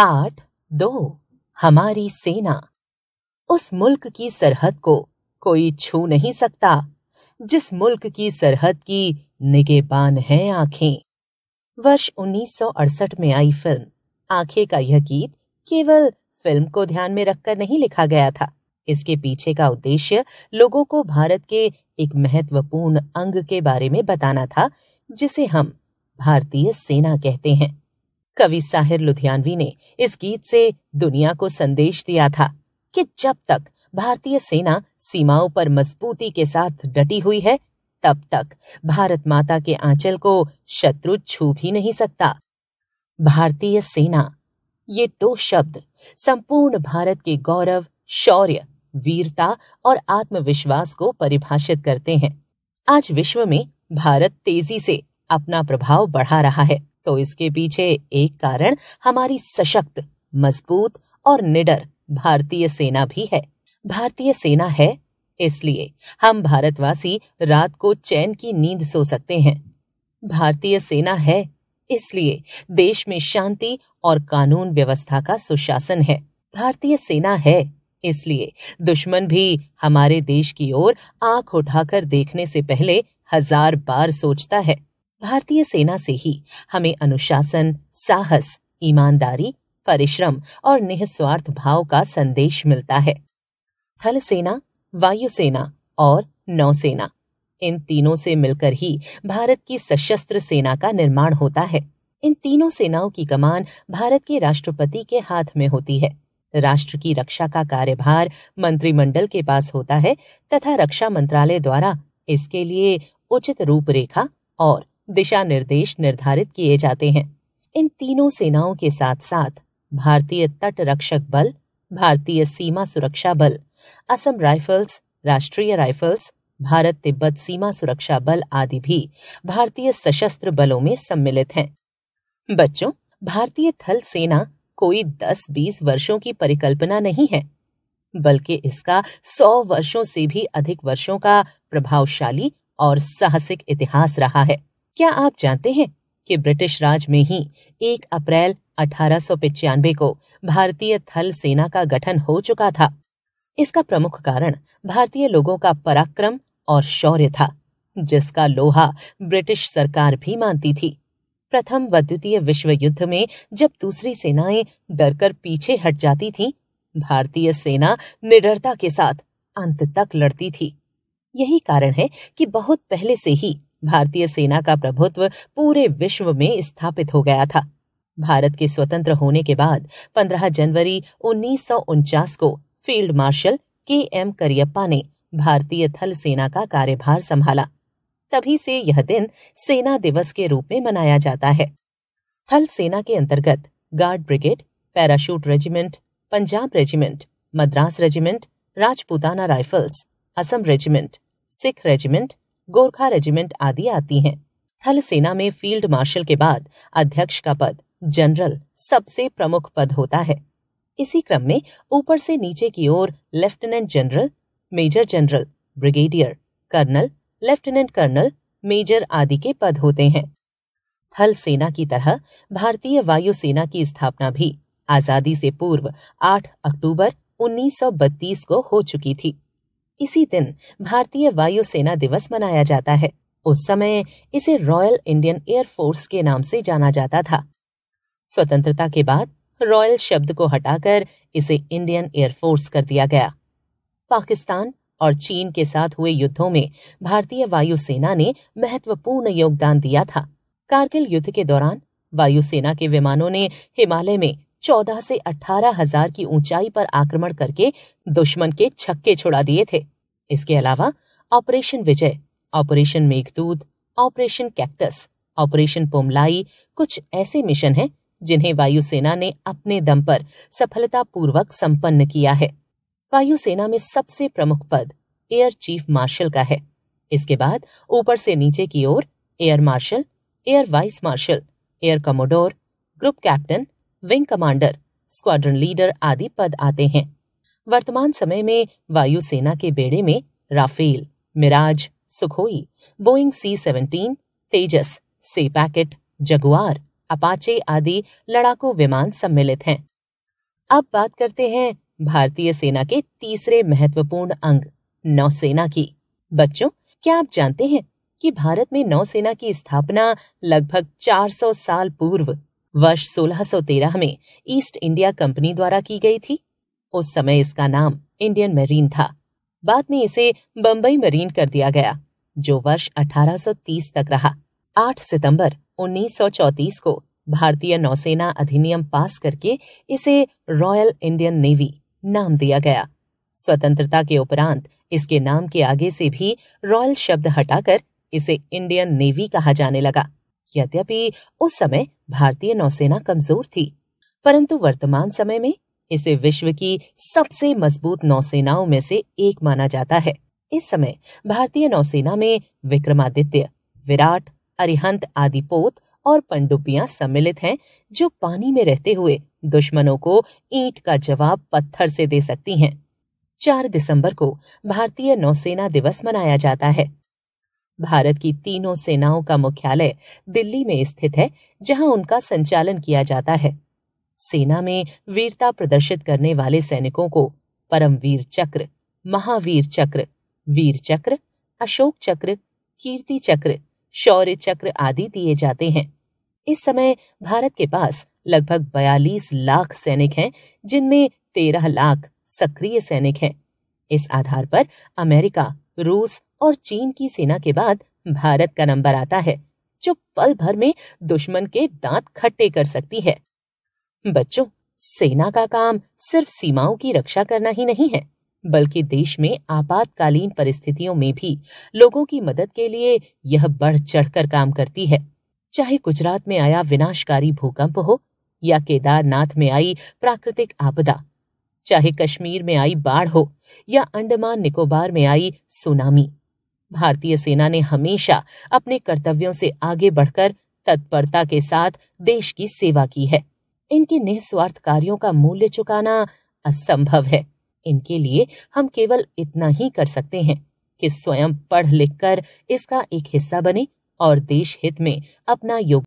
पाठ दो हमारी सेना उस मुल्क की सरहद को कोई छू नहीं सकता जिस मुल्क की सरहद की निगेबान है आंखें वर्ष 1968 में आई फिल्म आंखें का यह गीत केवल फिल्म को ध्यान में रखकर नहीं लिखा गया था इसके पीछे का उद्देश्य लोगों को भारत के एक महत्वपूर्ण अंग के बारे में बताना था जिसे हम भारतीय सेना कहते हैं कवि साहिर लुधियानवी ने इस गीत से दुनिया को संदेश दिया था कि जब तक भारतीय सेना सीमाओं पर मजबूती के साथ डटी हुई है तब तक भारत माता के आंचल को शत्रु छू भी नहीं सकता भारतीय सेना ये दो शब्द संपूर्ण भारत के गौरव शौर्य वीरता और आत्मविश्वास को परिभाषित करते हैं आज विश्व में भारत तेजी से अपना प्रभाव बढ़ा रहा है तो इसके पीछे एक कारण हमारी सशक्त मजबूत और निडर भारतीय सेना भी है भारतीय सेना है इसलिए हम भारतवासी रात को चैन की नींद सो सकते हैं भारतीय सेना है इसलिए देश में शांति और कानून व्यवस्था का सुशासन है भारतीय सेना है इसलिए दुश्मन भी हमारे देश की ओर आंख उठाकर देखने से पहले हजार बार सोचता है भारतीय सेना से ही हमें अनुशासन साहस ईमानदारी परिश्रम और निस्वार्थ भाव का संदेश मिलता है थल सेना वायुसेना और नौसेना इन तीनों से मिलकर ही भारत की सशस्त्र सेना का निर्माण होता है इन तीनों सेनाओं की कमान भारत के राष्ट्रपति के हाथ में होती है राष्ट्र की रक्षा का कार्यभार मंत्रिमंडल के पास होता है तथा रक्षा मंत्रालय द्वारा इसके लिए उचित रूपरेखा और दिशा निर्देश निर्धारित किए जाते हैं इन तीनों सेनाओं के साथ साथ भारतीय तट रक्षक बल भारतीय सीमा सुरक्षा बल असम राइफल्स राष्ट्रीय राइफल्स भारत तिब्बत सीमा सुरक्षा बल आदि भी भारतीय सशस्त्र बलों में सम्मिलित हैं बच्चों भारतीय थल सेना कोई 10-20 वर्षों की परिकल्पना नहीं है बल्कि इसका 100 वर्षों से भी अधिक वर्षों का प्रभावशाली और साहसिक इतिहास रहा है क्या आप जानते हैं कि ब्रिटिश राज में ही 1 अप्रैल अठारह को भारतीय थल सेना का गठन हो चुका था इसका प्रमुख कारण भारतीय लोगों का पराक्रम और शौर्य था जिसका लोहा ब्रिटिश सरकार भी मानती थी प्रथम व द्वितीय विश्व युद्ध में जब दूसरी सेनाएं डरकर पीछे हट जाती थीं, भारतीय सेना निडरता के साथ अंत तक लड़ती थी यही कारण है कि बहुत पहले से ही भारतीय सेना का प्रभुत्व पूरे विश्व में स्थापित हो गया था भारत के स्वतंत्र होने के बाद 15 जनवरी उन्नीस को field marshal K M Cariappa ने भारतीय थल सेना का कार्यभार संभाला तभी से यह दिन सेना दिवस के रूप में मनाया जाता है थल सेना के अंतर्गत guard brigade parachute regiment Punjab regiment Madras regiment Rajputana rifles Assam regiment Sikh regiment Gorkha regiment आदि आती हैं थल सेना में फील्ड मार्शल के बाद अध्यक्ष का पद जनरल सबसे प्रमुख पद होता है इसी क्रम में ऊपर से नीचे की ओर lieutenant general major general brigadier colonel lieutenant colonel major आदि के पद होते हैं थल सेना की तरह भारतीय वायुसेना की स्थापना भी आजादी से पूर्व 8 अक्टूबर 1932 को हो चुकी थी इसी दिन भारतीय वायुसेना दिवस मनाया जाता है उस समय इसे रॉयल इंडियन एयरफोर्स के नाम से जाना जाता था स्वतंत्रता के बाद रॉयल शब्द को हटाकर इसे इंडियन एयरफोर्स कर दिया गया पाकिस्तान और चीन के साथ हुए युद्धों में भारतीय वायुसेना ने महत्वपूर्ण योगदान दिया था कारगिल युद्ध के दौरान वायुसेना के विमानों ने हिमालय में चौदह से अठारह हजार की ऊंचाई पर आक्रमण करके दुश्मन के छक्के छुड़ा दिए थे इसके अलावा operation Vijay operation Meghdoot operation cactus operation पोमलाई कुछ ऐसे मिशन हैं जिन्हें वायुसेना ने अपने दम पर सफलतापूर्वक संपन्न किया है वायुसेना में सबसे प्रमुख पद एयर चीफ मार्शल का है इसके बाद ऊपर से नीचे की ओर air marshal air vice marshal air commodore group captain wing commander squadron leader आदि पद आते हैं वर्तमान समय में वायुसेना के बेड़े में Rafale Mirage Sukhoi Boeing C seventeen Tejas से पैकेट जगुआर अपाचे आदि लड़ाकू विमान सम्मिलित हैं अब बात करते हैं भारतीय सेना के तीसरे महत्वपूर्ण अंग नौसेना की बच्चों क्या आप जानते हैं कि भारत में नौसेना की स्थापना लगभग 400 साल पूर्व वर्ष 1613 में ईस्ट इंडिया कंपनी द्वारा की गई थी उस समय इसका नाम इंडियन मरीन था बाद में इसे बंबई मरीन कर दिया गया जो वर्ष 1830 तक रहा 8 सितंबर 1934 को भारतीय नौसेना अधिनियम पास करके इसे रॉयल इंडियन नेवी नाम दिया गया स्वतंत्रता के उपरांत इसके नाम के आगे से भी रॉयल शब्द हटाकर इसे इंडियन नेवी कहा जाने लगा यद्यपि उस समय भारतीय नौसेना कमजोर थी परंतु वर्तमान समय में इसे विश्व की सबसे मजबूत नौसेनाओं में से एक माना जाता है इस समय भारतीय नौसेना में विक्रमादित्य विराट अरिहंत आदि पोत और पंडुपियां सम्मिलित हैं जो पानी में रहते हुए दुश्मनों को ईंट का जवाब पत्थर से दे सकती हैं। 4 दिसंबर को भारतीय नौसेना दिवस मनाया जाता है भारत की तीनों सेनाओं का मुख्यालय दिल्ली में स्थित है जहां उनका संचालन किया जाता है सेना में वीरता प्रदर्शित करने वाले सैनिकों को परमवीर चक्र महावीर चक्र वीर चक्र अशोक चक्र कीर्ति चक्र शौर्य चक्र आदि दिए जाते हैं इस समय भारत के पास लगभग 42 लाख सैनिक हैं जिनमें 13 लाख सक्रिय सैनिक हैं इस आधार पर अमेरिका रूस और चीन की सेना के बाद भारत का नंबर आता है जो पल भर में दुश्मन के दांत खट्टे कर सकती है बच्चों सेना का काम सिर्फ सीमाओं की रक्षा करना ही नहीं है बल्कि देश में आपातकालीन परिस्थितियों में भी लोगों की मदद के लिए यह बढ़ चढ़कर काम करती है चाहे गुजरात में आया विनाशकारी भूकंप हो या केदारनाथ में आई प्राकृतिक आपदा चाहे कश्मीर में आई बाढ़ हो या अंडमान निकोबार में आई सुनामी भारतीय सेना ने हमेशा अपने कर्तव्यों से आगे बढ़कर तत्परता के साथ देश की सेवा की है इनके निस्वार्थ कार्यों का मूल्य चुकाना असंभव है इनके लिए हम केवल इतना ही कर सकते हैं कि स्वयं पढ़ लिख कर इसका एक हिस्सा बने और देश हित में अपना योग